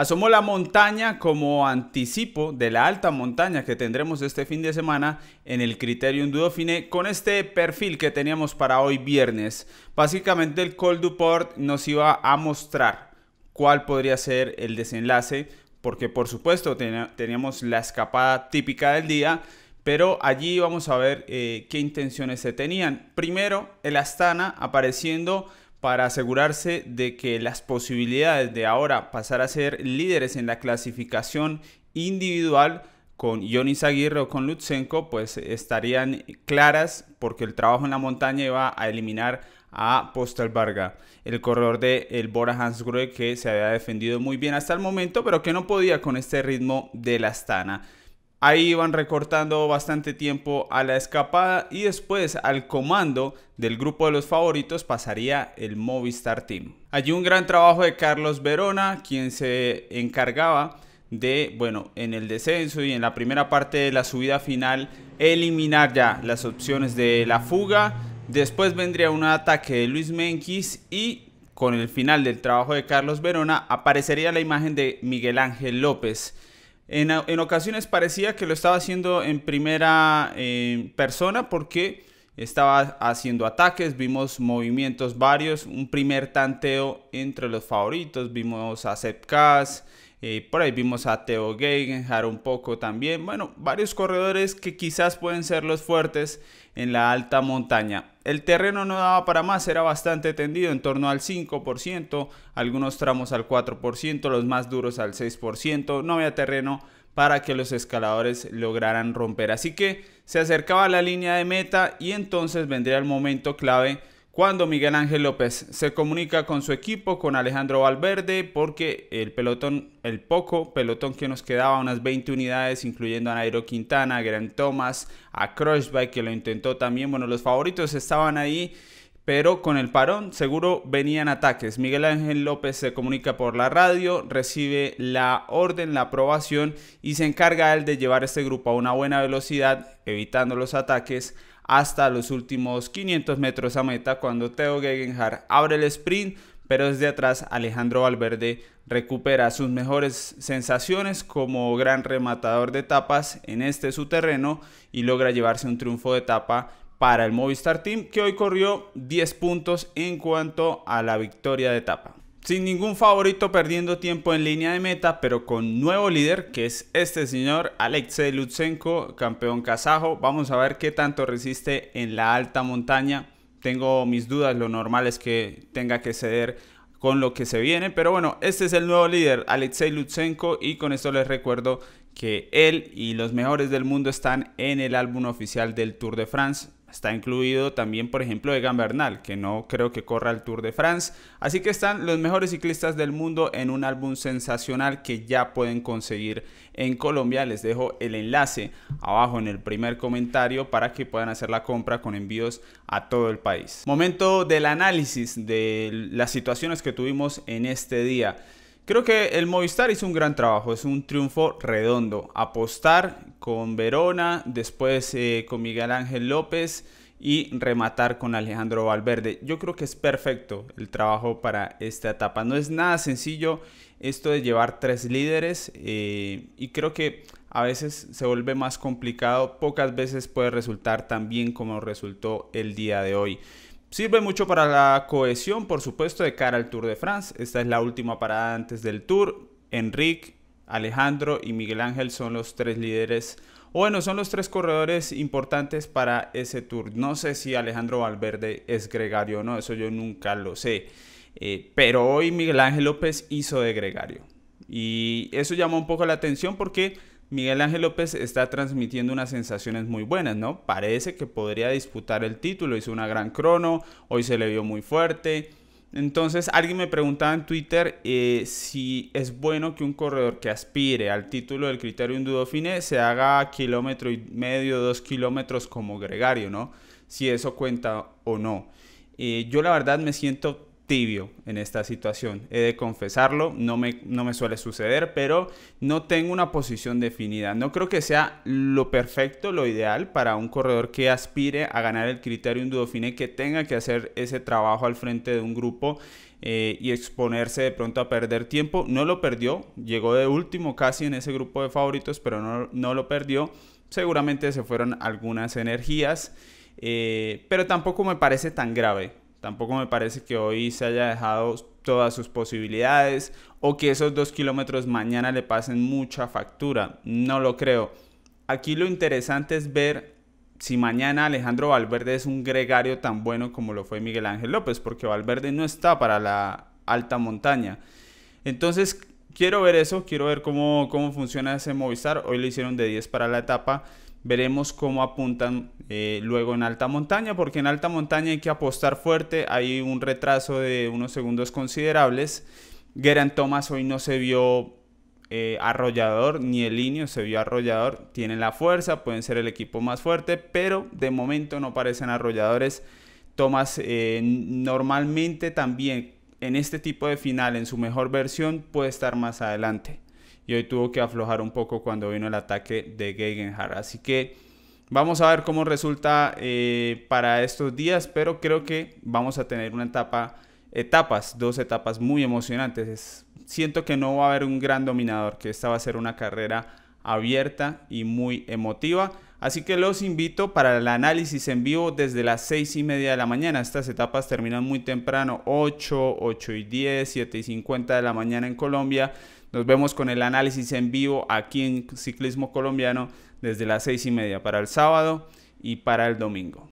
Asomó la montaña como anticipo de la alta montaña que tendremos este fin de semana en el Criterium Fine con este perfil que teníamos para hoy viernes. Básicamente el Col du nos iba a mostrar cuál podría ser el desenlace porque por supuesto teníamos la escapada típica del día, pero allí vamos a ver eh, qué intenciones se tenían. Primero, el Astana apareciendo para asegurarse de que las posibilidades de ahora pasar a ser líderes en la clasificación individual con Johnny Aguirre o con Lutsenko pues estarían claras porque el trabajo en la montaña iba a eliminar a Varga, el corredor de el Bora Hansgrohe que se había defendido muy bien hasta el momento, pero que no podía con este ritmo de la Astana. Ahí iban recortando bastante tiempo a la escapada y después al comando del grupo de los favoritos pasaría el Movistar Team. Allí un gran trabajo de Carlos Verona, quien se encargaba de, bueno, en el descenso y en la primera parte de la subida final, eliminar ya las opciones de la fuga. Después vendría un ataque de Luis Menkis y con el final del trabajo de Carlos Verona aparecería la imagen de Miguel Ángel López en, ocasiones parecía que lo estaba haciendo en primera eh, persona porque estaba haciendo ataques, vimos movimientos varios, un primer tanteo entre los favoritos, vimos a Sepp eh, por ahí vimos a Gay, Geigenhardt un poco también. Bueno, varios corredores que quizás pueden ser los fuertes en la alta montaña. El terreno no daba para más, era bastante tendido, en torno al 5%, algunos tramos al 4%, los más duros al 6%. No había terreno para que los escaladores lograran romper. Así que se acercaba la línea de meta y entonces vendría el momento clave cuando Miguel Ángel López se comunica con su equipo, con Alejandro Valverde, porque el pelotón, el poco pelotón que nos quedaba, unas 20 unidades, incluyendo a Nairo Quintana, a Grant Thomas, a Crushback, que lo intentó también, bueno, los favoritos estaban ahí. Pero con el parón seguro venían ataques. Miguel Ángel López se comunica por la radio, recibe la orden, la aprobación y se encarga él de llevar este grupo a una buena velocidad, evitando los ataques hasta los últimos 500 metros a meta cuando Theo Gegenhardt abre el sprint, pero desde atrás Alejandro Valverde recupera sus mejores sensaciones como gran rematador de etapas en este su terreno y logra llevarse un triunfo de etapa para el Movistar Team que hoy corrió 10 puntos en cuanto a la victoria de etapa. Sin ningún favorito perdiendo tiempo en línea de meta, pero con nuevo líder, que es este señor Alexei Lutsenko, campeón kazajo. Vamos a ver qué tanto resiste en la alta montaña. Tengo mis dudas, lo normal es que tenga que ceder con lo que se viene. Pero bueno, este es el nuevo líder, Alexei Lutsenko, y con esto les recuerdo que él y los mejores del mundo están en el álbum oficial del Tour de France. Está incluido también, por ejemplo, Egan Bernal, que no creo que corra el Tour de France. Así que están los mejores ciclistas del mundo en un álbum sensacional que ya pueden conseguir en Colombia. Les dejo el enlace abajo en el primer comentario para que puedan hacer la compra con envíos a todo el país. Momento del análisis de las situaciones que tuvimos en este día. Creo que el Movistar hizo un gran trabajo, es un triunfo redondo. Apostar con Verona, después eh, con Miguel Ángel López y rematar con Alejandro Valverde. Yo creo que es perfecto el trabajo para esta etapa. No es nada sencillo esto de llevar tres líderes eh, y creo que a veces se vuelve más complicado, pocas veces puede resultar tan bien como resultó el día de hoy. Sirve mucho para la cohesión, por supuesto, de cara al Tour de France. Esta es la última parada antes del Tour. Enrique, Alejandro y Miguel Ángel son los tres líderes bueno, son los tres corredores importantes para ese tour. No sé si Alejandro Valverde es gregario o no, eso yo nunca lo sé. Eh, pero hoy Miguel Ángel López hizo de gregario. Y eso llamó un poco la atención porque Miguel Ángel López está transmitiendo unas sensaciones muy buenas, ¿no? Parece que podría disputar el título, hizo una gran crono, hoy se le vio muy fuerte. Entonces alguien me preguntaba en Twitter eh, si es bueno que un corredor que aspire al título del criterio du se haga kilómetro y medio, dos kilómetros como gregario, ¿no? Si eso cuenta o no. Eh, yo la verdad me siento tibio en esta situación. He de confesarlo, no me, no me suele suceder, pero no tengo una posición definida. No creo que sea lo perfecto, lo ideal para un corredor que aspire a ganar el criterio y que tenga que hacer ese trabajo al frente de un grupo eh, y exponerse de pronto a perder tiempo. No lo perdió, llegó de último casi en ese grupo de favoritos, pero no, lo perdió. Seguramente se fueron algunas energías, eh, pero tampoco me parece tan grave Tampoco me parece que hoy se haya dejado todas sus posibilidades o que esos dos kilómetros mañana le pasen mucha factura. No lo creo. Aquí lo interesante es ver si mañana Alejandro Valverde es un gregario tan bueno como lo fue Miguel Ángel López, porque Valverde no está para la alta montaña. Entonces, quiero ver eso, quiero ver cómo, cómo funciona ese Movistar. Hoy le hicieron de 10 para la etapa veremos cómo apuntan eh, luego en alta montaña, porque en alta montaña hay que apostar fuerte, hay un retraso de unos segundos considerables. Geran Thomas hoy no se vio eh, arrollador, ni el líneo se vio arrollador, tienen la fuerza, pueden ser el equipo más fuerte, pero de momento no parecen arrolladores. Thomas eh, normalmente también en este tipo de final, en su mejor versión, puede estar más adelante y hoy tuvo que aflojar un poco cuando vino el ataque de Gegenhardt. Así que vamos a ver cómo resulta eh, para estos días, pero creo que vamos a tener una etapa, etapas, dos etapas muy emocionantes. siento que no va a haber un gran dominador, que esta va a ser una carrera abierta y muy emotiva. Así que los invito para el análisis en vivo desde las seis y media de la mañana. Estas etapas terminan muy temprano, 8, 8 y 10, 7 y 50 de la mañana en Colombia. Nos vemos con el análisis en vivo aquí en Ciclismo Colombiano desde las seis y media para el sábado y para el domingo.